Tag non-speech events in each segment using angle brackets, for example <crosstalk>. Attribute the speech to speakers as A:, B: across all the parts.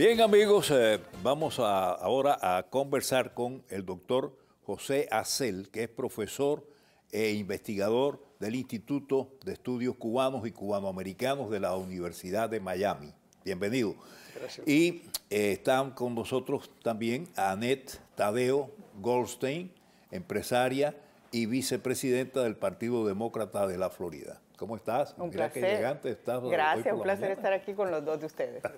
A: Bien amigos, eh, vamos ahora a conversar con el doctor José Acel, que es profesor e investigador del Instituto de Estudios Cubanos y Cubanoamericanos de la Universidad de Miami. Bienvenido. Gracias. Y eh, están con nosotros también Annette Tadeo Goldstein, empresaria y vicepresidenta del Partido Demócrata de la Florida. ¿Cómo estás? Un placer. Gracias, un placer estar
B: aquí con los dos de ustedes. <laughs>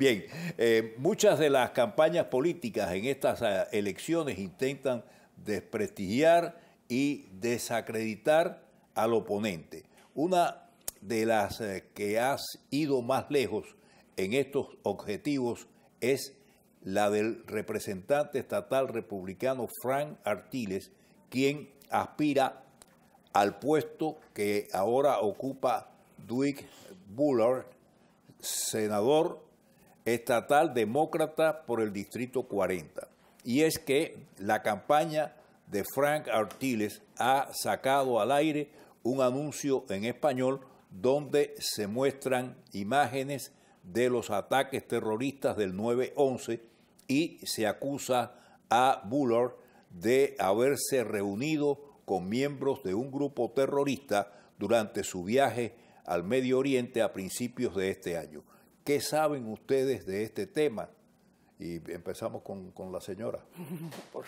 A: Bien, eh, muchas de las campañas políticas en estas eh, elecciones intentan desprestigiar y desacreditar al oponente. Una de las eh, que has ido más lejos en estos objetivos es la del representante estatal republicano Frank Artiles, quien aspira al puesto que ahora ocupa Dwight Bullard, senador estatal demócrata por el Distrito 40. Y es que la campaña de Frank Artiles ha sacado al aire un anuncio en español donde se muestran imágenes de los ataques terroristas del 9-11 y se acusa a Bullard de haberse reunido con miembros de un grupo terrorista durante su viaje al Medio Oriente a principios de este año. ¿Qué saben ustedes de este tema? Y empezamos con, la señora, <laughs> por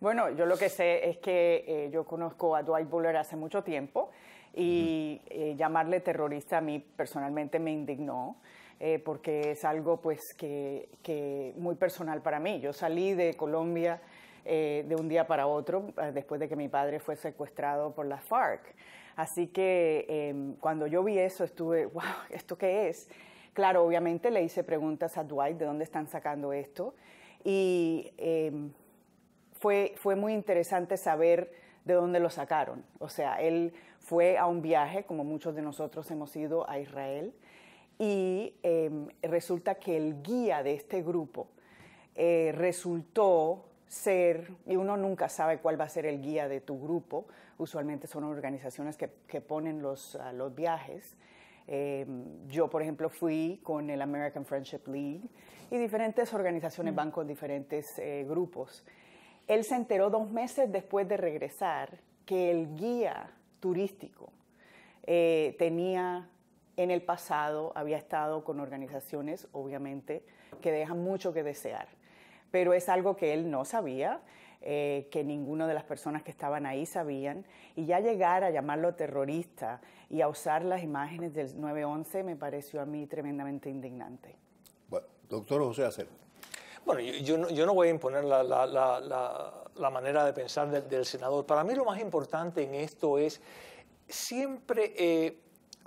B: Bueno, yo lo que sé es que eh, yo conozco a Dwight Buller hace mucho tiempo y eh, llamarle terrorista a mí personalmente me indignó. Eh, porque es algo pues que, muy personal para mí. Yo salí de Colombia de un día para otro después de que mi padre fue secuestrado por las FARC. Así que em, cuando yo vi eso estuve, wow, ¿esto qué es? claro, obviamente le hice preguntas a Dwight de dónde están sacando esto y em, fue, fue muy interesante saber de dónde lo sacaron. O sea, él fue a un viaje, como muchos de nosotros hemos ido a Israel, y em, resulta que el guía de este grupo eh, resultó ser, y uno nunca sabe cuál va a ser el guía de tu grupo, usualmente son organizaciones que, ponen los, ah, los viajes, Em, yo, por ejemplo, fui con el American Friendship League y diferentes organizaciones, mm. van con diferentes eh, grupos. Él se enteró dos meses después de regresar que el guía turístico eh, tenía en el pasado, había estado con organizaciones, obviamente, que dejan mucho que desear, pero es algo que él no sabía. Eh, que ninguna de las personas que estaban ahí sabían. Y ya llegar a llamarlo terrorista y a usar las imágenes del 9-11 me pareció a mí tremendamente indignante. Bueno, doctor José Acero.
C: Bueno, yo, no, voy a imponer la, la, manera de pensar del, senador. Para mí lo más importante en esto es siempre... Eh,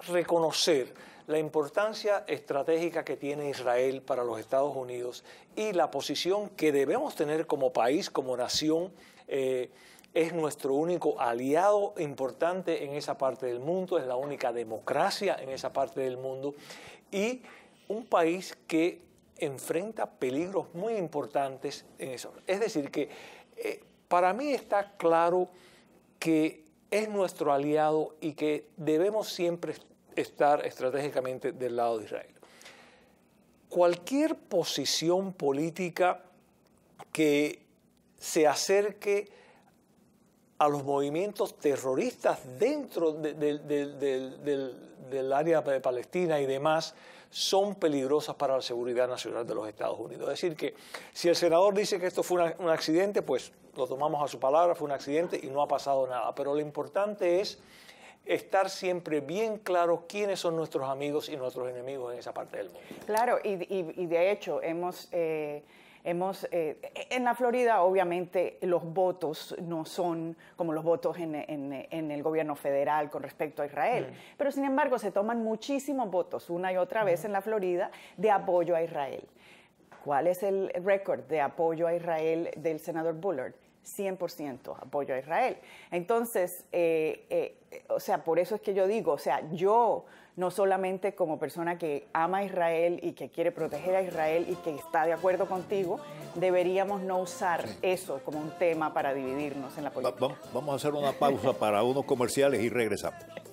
C: reconocer la importancia estratégica que tiene Israel para los Estados Unidos y la posición que debemos tener como país, como nación. Eh, es nuestro único aliado importante en esa parte del mundo, es la única democracia en esa parte del mundo y un país que enfrenta peligros muy importantes en eso. Es decir, que eh, para mí está claro que es nuestro aliado y que debemos siempre estar estratégicamente del lado de Israel. Cualquier posición política que se acerque a los movimientos terroristas dentro del área de Palestina y demás, son peligrosas para la seguridad nacional de los Estados Unidos. Es decir, que si el senador dice que esto fue un accidente, pues lo tomamos a su palabra, fue un accidente y no ha pasado nada. Pero lo importante es estar siempre bien claro quiénes son nuestros amigos y nuestros enemigos en esa parte del mundo.
B: Claro, y, de hecho hemos... Eh, Hemos, eh, en la Florida, obviamente, los votos no son como los votos en, el gobierno federal con respecto a Israel, pero sin embargo se toman muchísimos votos una y otra vez en la Florida de apoyo a Israel. ¿Cuál es el récord de apoyo a Israel del senador Bullard? 100% apoyo a Israel. Entonces, eh, eh, o sea, por eso es que yo digo, o sea, yo no solamente como persona que ama a Israel y que quiere proteger a Israel y que está de acuerdo contigo, deberíamos no usar eso como un tema para dividirnos en la política. vamos a hacer una
A: pausa para unos comerciales y regresamos.